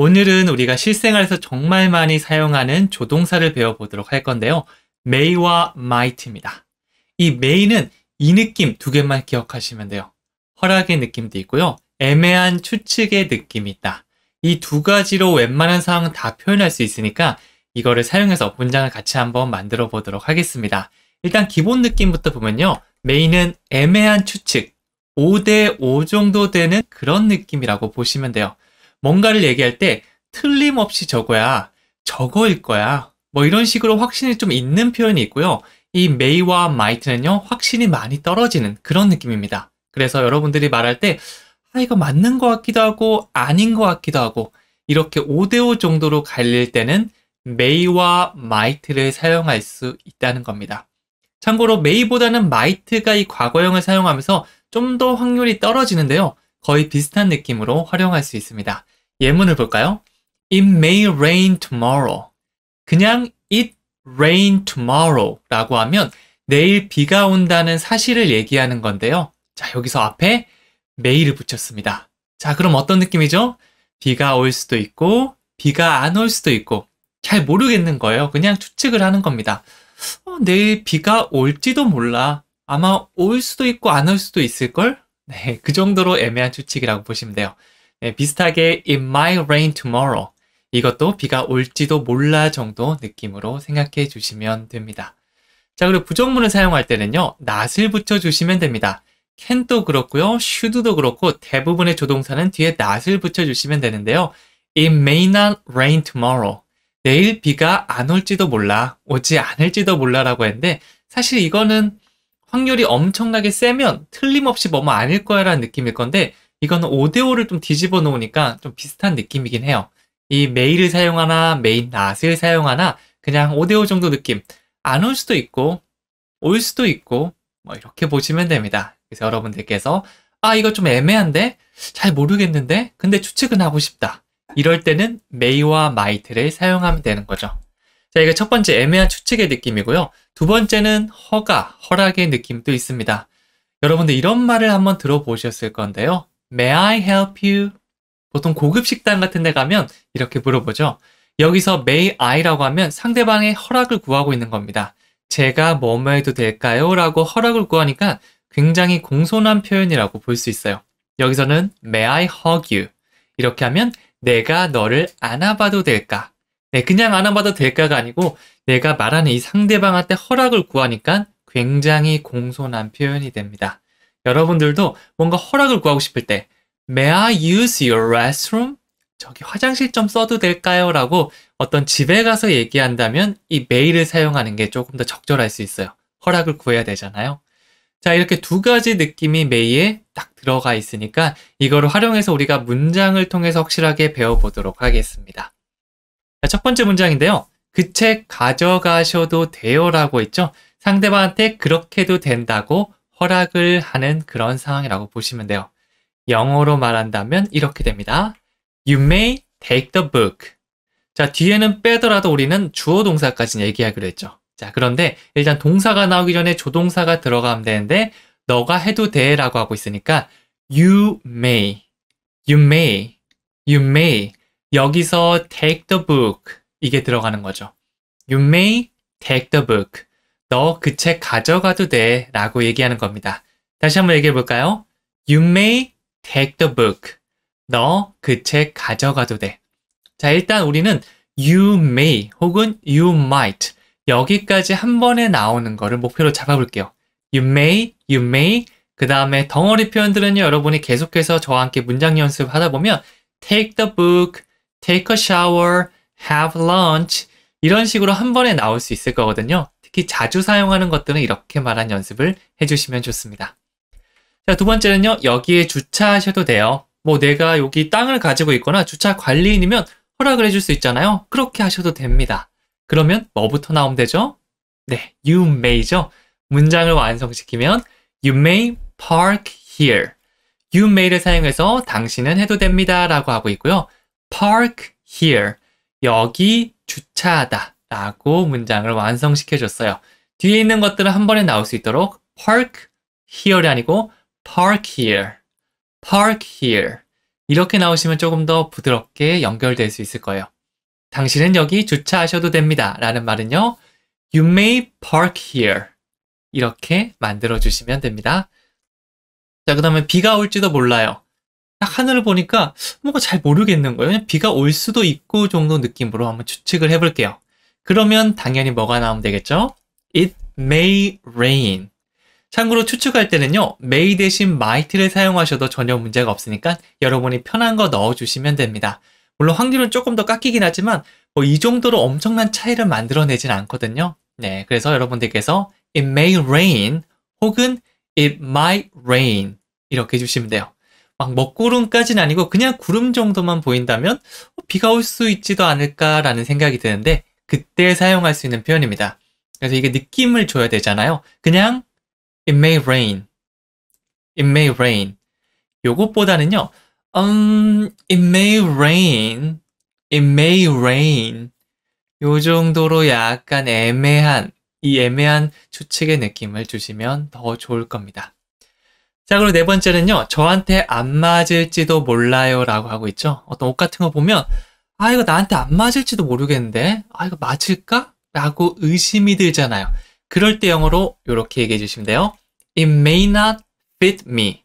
오늘은 우리가 실생활에서 정말 많이 사용하는 조동사를 배워보도록 할 건데요. may와 might입니다. 이 may는 이 느낌 두 개만 기억하시면 돼요. 허락의 느낌도 있고요. 애매한 추측의 느낌이 있다. 이 두 가지로 웬만한 상황은 다 표현할 수 있으니까 이거를 사용해서 문장을 같이 한번 만들어 보도록 하겠습니다. 일단 기본 느낌부터 보면요. 메인은 애매한 추측, 5대5 정도 되는 그런 느낌이라고 보시면 돼요. 뭔가를 얘기할 때 틀림없이 저거야, 저거일 거야, 뭐 이런 식으로 확신이 좀 있는 표현이 있고요. 이 may와 might는요, 확신이 많이 떨어지는 그런 느낌입니다. 그래서 여러분들이 말할 때, 아, 이거 맞는 것 같기도 하고, 아닌 것 같기도 하고, 이렇게 5대5 정도로 갈릴 때는 may와 might를 사용할 수 있다는 겁니다. 참고로 may보다는 might가 이 과거형을 사용하면서 좀 더 확률이 떨어지는데요. 거의 비슷한 느낌으로 활용할 수 있습니다. 예문을 볼까요? It may rain tomorrow. 그냥 it rain tomorrow 라고 하면 내일 비가 온다는 사실을 얘기하는 건데요. 자, 여기서 앞에 may를 붙였습니다. 자, 그럼 어떤 느낌이죠? 비가 올 수도 있고, 비가 안 올 수도 있고, 잘 모르겠는 거예요. 그냥 추측을 하는 겁니다. 어, 내일 비가 올지도 몰라. 아마 올 수도 있고, 안 올 수도 있을걸? 네, 그 정도로 애매한 추측이라고 보시면 돼요. 네, 비슷하게 it might rain tomorrow. 이것도 비가 올지도 몰라 정도 느낌으로 생각해 주시면 됩니다. 자, 그리고 부정문을 사용할 때는요. not을 붙여 주시면 됩니다. can도 그렇고요. should도 그렇고 대부분의 조동사는 뒤에 not을 붙여 주시면 되는데요. It may not rain tomorrow. 내일 비가 안 올지도 몰라, 오지 않을지도 몰라라고 했는데 사실 이거는 확률이 엄청나게 세면 틀림없이 뭐 뭐 아닐 거야 라는 느낌일 건데 이거는 5대5를 좀 뒤집어 놓으니까 좀 비슷한 느낌이긴 해요. 이 메일을 사용하나 메인 낫을 사용하나 그냥 5대5 정도 느낌 안 올 수도 있고 올 수도 있고 뭐 이렇게 보시면 됩니다. 그래서 여러분들께서 아 이거 좀 애매한데 잘 모르겠는데 근데 추측은 하고 싶다. 이럴 때는 메이와 마이트를 사용하면 되는 거죠. 자 이게 첫 번째 애매한 추측의 느낌이고요. 두 번째는 허가, 허락의 느낌도 있습니다. 여러분들 이런 말을 한번 들어보셨을 건데요. May I help you? 보통 고급 식당 같은 데 가면 이렇게 물어보죠. 여기서 may I라고 하면 상대방의 허락을 구하고 있는 겁니다. 제가 뭐뭐 해도 될까요? 라고 허락을 구하니까 굉장히 공손한 표현이라고 볼 수 있어요. 여기서는 may I hug you? 이렇게 하면 내가 너를 안아봐도 될까? 네, 그냥 안 와봐도 될까가 아니고 내가 말하는 이 상대방한테 허락을 구하니까 굉장히 공손한 표현이 됩니다. 여러분들도 뭔가 허락을 구하고 싶을 때 May I use your restroom? 저기 화장실 좀 써도 될까요? 라고 어떤 집에 가서 얘기한다면 이 메일을 사용하는 게 조금 더 적절할 수 있어요. 허락을 구해야 되잖아요. 자, 이렇게 두 가지 느낌이 메이에딱 들어가 있으니까 이거를 활용해서 우리가 문장을 통해서 확실하게 배워보도록 하겠습니다. 첫 번째 문장인데요. 그 책 가져가셔도 돼요 라고 했죠 상대방한테 그렇게도 해 된다고 허락을 하는 그런 상황이라고 보시면 돼요. 영어로 말한다면 이렇게 됩니다. You may take the book. 자, 뒤에는 빼더라도 우리는 주어 동사까지 얘기하기로 했죠. 자, 그런데 일단 동사가 나오기 전에 조동사가 들어가면 되는데 너가 해도 돼 라고 하고 있으니까 you may, you may, you may 여기서 take the book 이게 들어가는 거죠. You may take the book. 너 그 책 가져가도 돼 라고 얘기하는 겁니다. 다시 한번 얘기해 볼까요? You may take the book. 너 그 책 가져가도 돼. 자, 일단 우리는 you may 혹은 you might 여기까지 한 번에 나오는 거를 목표로 잡아볼게요. You may, you may. 그 다음에 덩어리 표현들은요, 여러분이 계속해서 저와 함께 문장 연습하다 보면 take the book, take a shower, have lunch 이런 식으로 한 번에 나올 수 있을 거거든요. 특히 자주 사용하는 것들은 이렇게 말한 연습을 해주시면 좋습니다. 자, 두 번째는요. 여기에 주차하셔도 돼요. 뭐 내가 여기 땅을 가지고 있거나 주차 관리인이면 허락을 해줄 수 있잖아요. 그렇게 하셔도 됩니다. 그러면 뭐부터 나오면 되죠? 네, you may죠. 문장을 완성시키면 you may park here. you may를 사용해서 당신은 해도 됩니다 라고 하고 있고요. park here. 여기 주차하다 라고 문장을 완성시켜줬어요. 뒤에 있는 것들은 한 번에 나올 수 있도록 park here이 아니고 park here, park here 이렇게 나오시면 조금 더 부드럽게 연결될 수 있을 거예요. 당신은 여기 주차하셔도 됩니다 라는 말은요. You may park here 이렇게 만들어 주시면 됩니다. 자, 그 다음에 비가 올지도 몰라요. 딱 하늘을 보니까 뭔가 잘 모르겠는 거예요. 그냥 비가 올 수도 있고 정도 느낌으로 한번 추측을 해볼게요. 그러면 당연히 뭐가 나오면 되겠죠? It may rain. 참고로 추측할 때는요, may 대신 might를 사용하셔도 전혀 문제가 없으니까 여러분이 편한 거 넣어주시면 됩니다. 물론 확률은 조금 더 깎이긴 하지만 뭐 이 정도로 엄청난 차이를 만들어내진 않거든요. 네, 그래서 여러분들께서 it may rain 혹은 it might rain 이렇게 해주시면 돼요. 막 먹구름까지는 아니고 그냥 구름 정도만 보인다면 뭐 비가 올 수 있지도 않을까라는 생각이 드는데 그때 사용할 수 있는 표현입니다. 그래서 이게 느낌을 줘야 되잖아요. 그냥 it may rain, it may rain 요것보다는요. 음, it may rain, it may rain 요 정도로 약간 애매한 이 애매한 추측의 느낌을 주시면 더 좋을 겁니다. 자, 그리고 네 번째는요. 저한테 안 맞을지도 몰라요 라고 하고 있죠. 어떤 옷 같은 거 보면 아, 이거 나한테 안 맞을지도 모르겠는데 아, 이거 맞을까? 라고 의심이 들잖아요. 그럴 때 영어로 이렇게 얘기해 주시면 돼요. It may not fit me.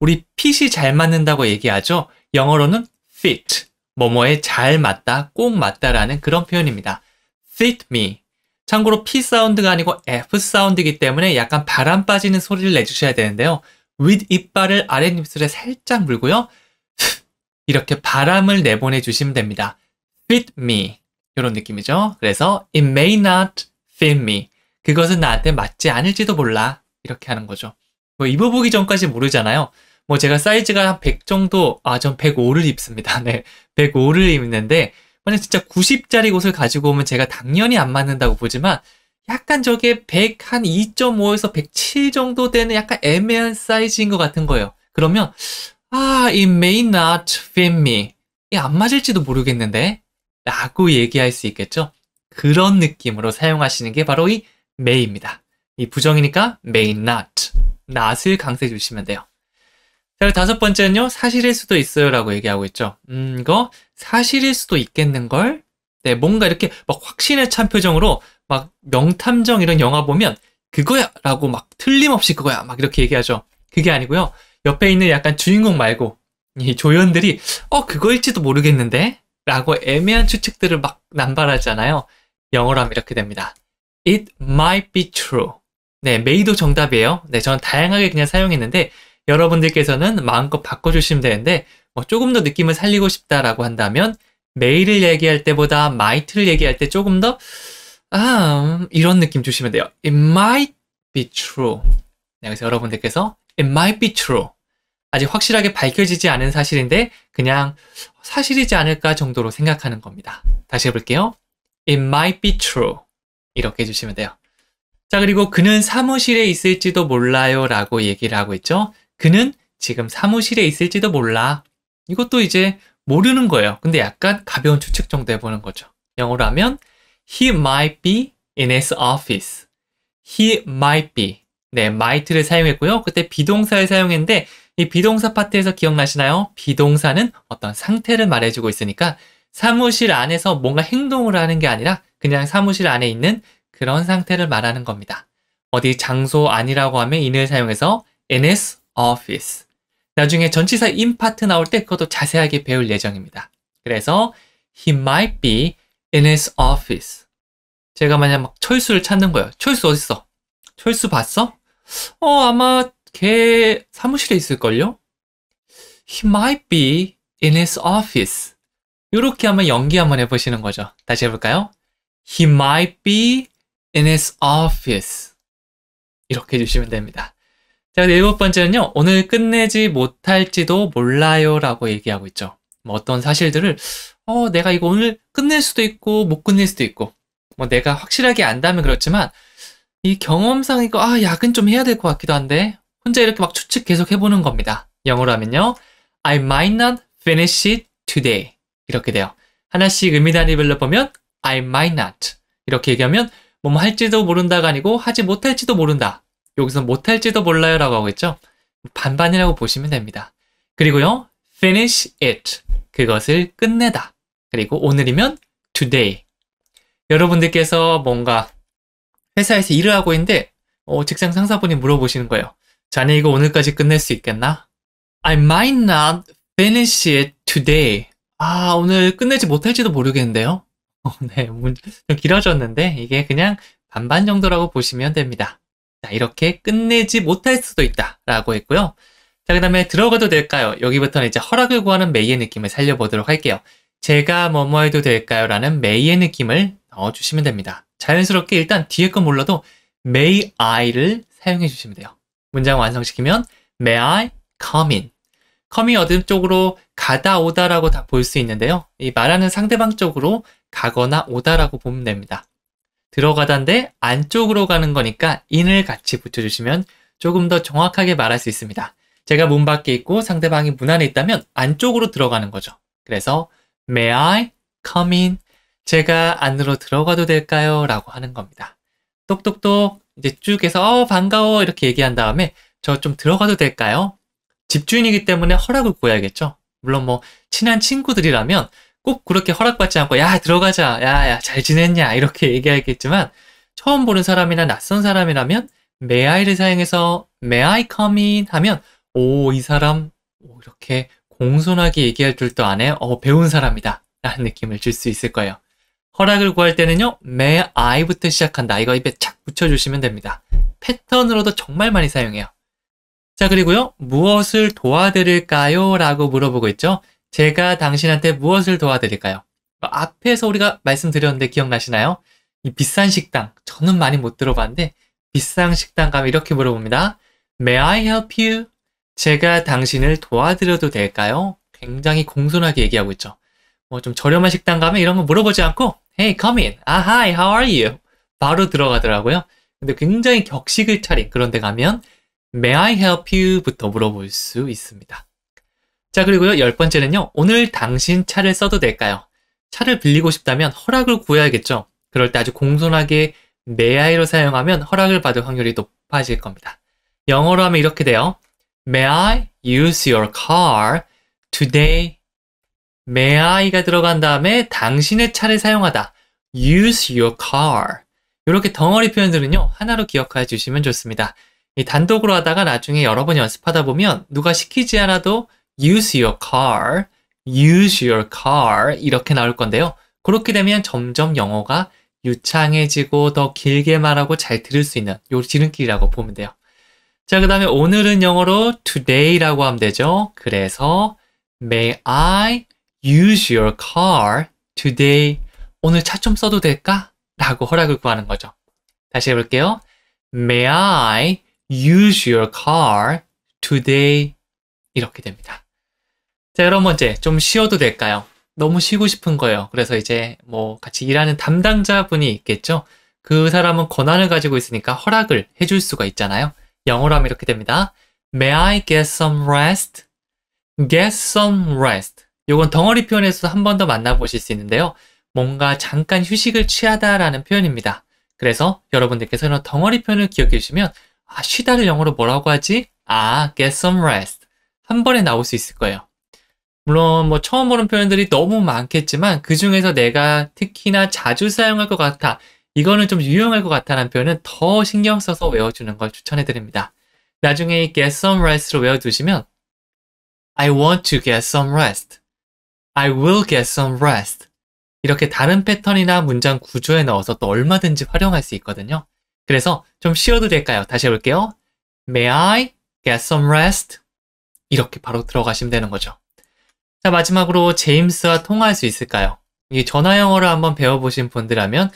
우리 핏이잘 맞는다고 얘기하죠. 영어로는 fit. 뭐뭐에 잘 맞다, 꼭 맞다라는 그런 표현입니다. fit me. 참고로 p 사운드가 아니고 f 사운드이기 때문에 약간 바람 빠지는 소리를 내주셔야 되는데요. 윗이빨을 아랫입술에 살짝 물고요. 이렇게 바람을 내보내 주시면 됩니다. fit me 이런 느낌이죠. 그래서 it may not fit me 그것은 나한테 맞지 않을지도 몰라 이렇게 하는 거죠. 뭐 입어보기 전까지 모르잖아요. 뭐 제가 사이즈가 한 100 정도 아 전 105를 입습니다. 네 105를 입는데 만약 진짜 90짜리 옷을 가지고 오면 제가 당연히 안 맞는다고 보지만 약간 저게 100, 2.5에서 107 정도 되는 약간 애매한 사이즈인 것 같은 거예요. 그러면, 아, it may not fit me. 이게 안 맞을지도 모르겠는데? 라고 얘기할 수 있겠죠? 그런 느낌으로 사용하시는 게 바로 이 may입니다. 이 부정이니까 may not, not을 강세 주시면 돼요. 자, 다섯 번째는요, 사실일 수도 있어요 라고 얘기하고 있죠. 음, 이거 사실일 수도 있겠는걸? 네, 뭔가 이렇게 막 확신에 찬 표정으로 막 명탐정 이런 영화 보면 그거야라고 막 틀림없이 그거야 막 이렇게 얘기하죠. 그게 아니고요. 옆에 있는 약간 주인공 말고 이 조연들이 어 그거일지도 모르겠는데 라고 애매한 추측들을 막 남발하잖아요. 영어로 하면 이렇게 됩니다. It might be true. 네, 메이도 정답이에요. 네, 저는 다양하게 그냥 사용했는데 여러분들께서는 마음껏 바꿔주시면 되는데 뭐 조금 더 느낌을 살리고 싶다라고 한다면 메이를 얘기할 때보다 마이트를 얘기할 때 조금 더 u 아, 음, 이런 느낌 주시면 돼요. It might be true. 여기서 네, 여러분들께서 It might be true. 아직 확실하게 밝혀지지 않은 사실인데 그냥 사실이지 않을까 정도로 생각하는 겁니다. 다시 해볼게요. It might be true. 이렇게 해주시면 돼요. 자, 그리고 그는 사무실에 있을지도 몰라요 라고 얘기를 하고 있죠. 그는 지금 사무실에 있을지도 몰라. 이것도 이제 모르는 거예요. 근데 약간 가벼운 추측 정도 해보는 거죠. 영어로 하면 He might be in his office. He might be. 네, might를 사용했고요. 그때 비동사를 사용했는데 이 비동사 파트에서 기억나시나요? 비동사는 어떤 상태를 말해주고 있으니까 사무실 안에서 뭔가 행동을 하는 게 아니라 그냥 사무실 안에 있는 그런 상태를 말하는 겁니다. 어디 장소 아니라고 하면 in을 사용해서 in his office. 나중에 전치사 in 파트 나올 때 그것도 자세하게 배울 예정입니다. 그래서 he might be in his office. 제가 만약 막 철수를 찾는 거예요. 철수 어딨어? 철수 봤어? 어, 아마 걔 사무실에 있을걸요? He might be in his office. 이렇게 한번 연기 한번 해보시는 거죠. 다시 해볼까요? He might be in his office. 이렇게 해주시면 됩니다. 자, 일곱 번째는요. 오늘 끝내지 못할지도 몰라요 라고 얘기하고 있죠. 뭐 어떤 사실들을 어, 내가 이거 오늘 끝낼 수도 있고, 못 끝낼 수도 있고, 뭐 내가 확실하게 안다면 그렇지만, 이 경험상 이거, 아, 야근 좀 해야 될 것 같기도 한데, 혼자 이렇게 막 추측 계속 해보는 겁니다. 영어로 하면요. I might not finish it today. 이렇게 돼요. 하나씩 의미 단위별로보면 I might not. 이렇게 얘기하면, 뭐 할지도 모른다가 아니고, 하지 못할지도 모른다. 여기서 못할지도 몰라요 라고 하고 있죠. 반반이라고 보시면 됩니다. 그리고요, finish it. 그것을 끝내다. 그리고 오늘이면 today. 여러분들께서 뭔가 회사에서 일을 하고 있는데 어, 직장 상사분이 물어보시는 거예요. 자네 이거 오늘까지 끝낼 수 있겠나? I might not finish it today. 아, 오늘 끝내지 못할지도 모르겠는데요. 어, 네, 좀 길어졌는데 이게 그냥 반반 정도라고 보시면 됩니다. 자, 이렇게 끝내지 못할 수도 있다라고 했고요. 자, 그 다음에 들어가도 될까요? 여기부터는 이제 허락을 구하는 메이의 느낌을 살려보도록 할게요. 제가 뭐뭐 해도 될까요? 라는 may의 느낌을 넣어주시면 됩니다. 자연스럽게 일단 뒤에 건 몰라도 may I를 사용해 주시면 돼요. 문장 완성시키면 may I come in. 컴이 어느 쪽으로 가다 오다라고 다 볼 수 있는데요. 이 말하는 상대방 쪽으로 가거나 오다라고 보면 됩니다. 들어가다인데 안쪽으로 가는 거니까 in을 같이 붙여주시면 조금 더 정확하게 말할 수 있습니다. 제가 문 밖에 있고 상대방이 문 안에 있다면 안쪽으로 들어가는 거죠. 그래서 May I come in? 제가 안으로 들어가도 될까요? 라고 하는 겁니다. 똑똑똑 이제 쭉 해서 어, 반가워 이렇게 얘기한 다음에 저 좀 들어가도 될까요? 집주인이기 때문에 허락을 구해야겠죠. 물론 뭐 친한 친구들이라면 꼭 그렇게 허락받지 않고 야 들어가자 야야 잘 지냈냐 이렇게 얘기하겠지만 처음 보는 사람이나 낯선 사람이라면 may I를 사용해서 may I come in 하면 오 이 사람 이렇게 공손하게 얘기할 줄도 아네. 어, 배운 사람이다. 라는 느낌을 줄 수 있을 거예요. 허락을 구할 때는요. may I부터 시작한다. 이거 입에 착 붙여주시면 됩니다. 패턴으로도 정말 많이 사용해요. 자, 그리고요. 무엇을 도와드릴까요? 라고 물어보고 있죠. 제가 당신한테 무엇을 도와드릴까요? 뭐 앞에서 우리가 말씀드렸는데 기억나시나요? 이 비싼 식당. 저는 많이 못 들어봤는데 비싼 식당 가면 이렇게 물어봅니다. May I help you? 제가 당신을 도와드려도 될까요? 굉장히 공손하게 얘기하고 있죠. 뭐 좀 저렴한 식당 가면 이런 거 물어보지 않고 Hey, come in. Ah, hi, how are you? 바로 들어가더라고요. 근데 굉장히 격식을 차린 그런 데 가면 May I help you? 부터 물어볼 수 있습니다. 자, 그리고요. 열 번째는요. 오늘 당신 차를 써도 될까요? 차를 빌리고 싶다면 허락을 구해야겠죠. 그럴 때 아주 공손하게 May I로 사용하면 허락을 받을 확률이 높아질 겁니다. 영어로 하면 이렇게 돼요. May I use your car today? May I가 들어간 다음에 당신의 차를 사용하다. Use your car. 이렇게 덩어리 표현들은요, 하나로 기억해 주시면 좋습니다. 단독으로 하다가 나중에 여러 번 연습하다 보면 누가 시키지 않아도 use your car, use your car 이렇게 나올 건데요. 그렇게 되면 점점 영어가 유창해지고 더 길게 말하고 잘 들을 수 있는 요 지름길이라고 보면 돼요. 자, 그 다음에 오늘은 영어로 today라고 하면 되죠. 그래서 may I use your car today? 오늘 차 좀 써도 될까? 라고 허락을 구하는 거죠. 다시 해볼게요. May I use your car today? 이렇게 됩니다. 자, 여러 분 이제 좀 쉬어도 될까요? 너무 쉬고 싶은 거예요. 그래서 이제 뭐 같이 일하는 담당자분이 있겠죠? 그 사람은 권한을 가지고 있으니까 허락을 해줄 수가 있잖아요. 영어로 하면 이렇게 됩니다. May I get some rest? Get some rest. 요건 덩어리 표현에서 한 번 더 만나보실 수 있는데요. 뭔가 잠깐 휴식을 취하다라는 표현입니다. 그래서 여러분들께서 이런 덩어리 표현을 기억해 주시면 아, 쉬다를 영어로 뭐라고 하지? 아, get some rest. 한 번에 나올 수 있을 거예요. 물론 뭐 처음 보는 표현들이 너무 많겠지만 그 중에서 내가 특히나 자주 사용할 것 같아 이거는 좀 유용할 것 같다는 표현은더 신경 써서 외워주는 걸 추천해드립니다. 나중에 get some rest로 외워두시면 I want to get some rest. I will get some rest. 이렇게 다른 패턴이나 문장 구조에 넣어서 또 얼마든지 활용할 수 있거든요. 그래서 좀 쉬어도 될까요? 다시 해볼게요. May I get some rest? 이렇게 바로 들어가시면 되는 거죠. 자, 마지막으로 제임스와 통화할 수 있을까요? 이 전화 영어를 한번 배워보신 분들라면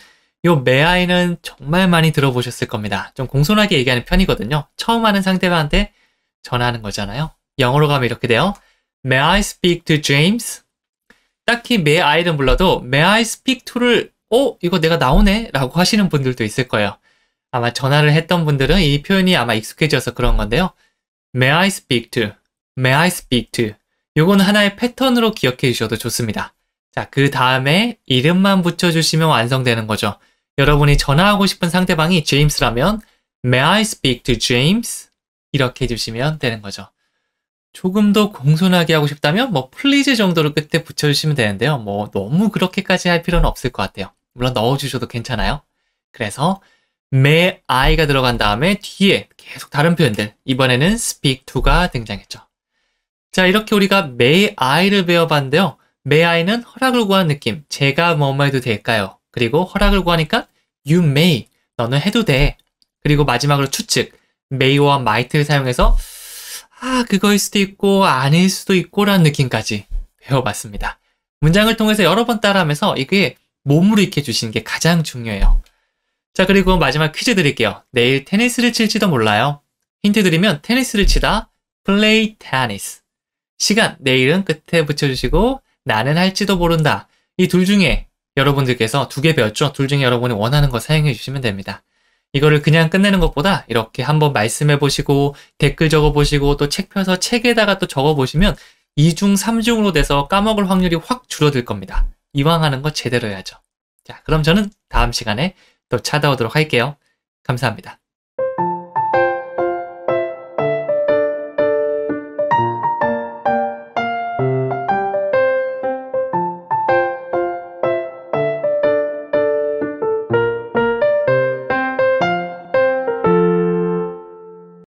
요 매아이는 정말 많이 들어보셨을 겁니다. 좀 공손하게 얘기하는 편이거든요. 처음 하는 상대방한테 전하는 거잖아요. 영어로 가면 이렇게 돼요. May I speak to James? 딱히 매아이 I는 불러도 may I speak to를 어? 이거 내가 나오네? 라고 하시는 분들도 있을 거예요. 아마 전화를 했던 분들은 이 표현이 아마 익숙해져서 그런 건데요. May I speak to? May I speak to? 요건 하나의 패턴으로 기억해 주셔도 좋습니다. 자, 그 다음에 이름만 붙여주시면 완성되는 거죠. 여러분이 전화하고 싶은 상대방이 제임스라면 May I speak to James? 이렇게 해주시면 되는 거죠. 조금 더 공손하게 하고 싶다면 뭐 플리즈 정도로 끝에 붙여주시면 되는데요. 뭐 너무 그렇게까지 할 필요는 없을 것 같아요. 물론 넣어주셔도 괜찮아요. 그래서 may I가 들어간 다음에 뒤에 계속 다른 표현들 이번에는 speak to가 등장했죠. 자 이렇게 우리가 may I를 배워봤는데요. may I는 허락을 구한 느낌 제가 뭐뭐 해도 될까요? 그리고 허락을 구하니까 you may 너는 해도 돼. 그리고 마지막으로 추측 may와 might를 사용해서 아 그거일 수도 있고 아닐 수도 있고라는 느낌까지 배워봤습니다. 문장을 통해서 여러 번 따라하면서 이게 몸으로 익혀 주시는 게 가장 중요해요. 자 그리고 마지막 퀴즈 드릴게요. 내일 테니스를 칠지도 몰라요. 힌트 드리면 테니스를 치다 play tennis 시간 내일은 끝에 붙여주시고 나는 할지도 모른다 이 둘 중에 여러분들께서 두 개 배웠죠? 둘 중에 여러분이 원하는 거 사용해 주시면 됩니다. 이거를 그냥 끝내는 것보다 이렇게 한번 말씀해 보시고 댓글 적어 보시고 또 책 펴서 책에다가 또 적어 보시면 2중, 3중으로 돼서 까먹을 확률이 확 줄어들 겁니다. 이왕 하는 거 제대로 해야죠. 자, 그럼 저는 다음 시간에 또 찾아오도록 할게요. 감사합니다.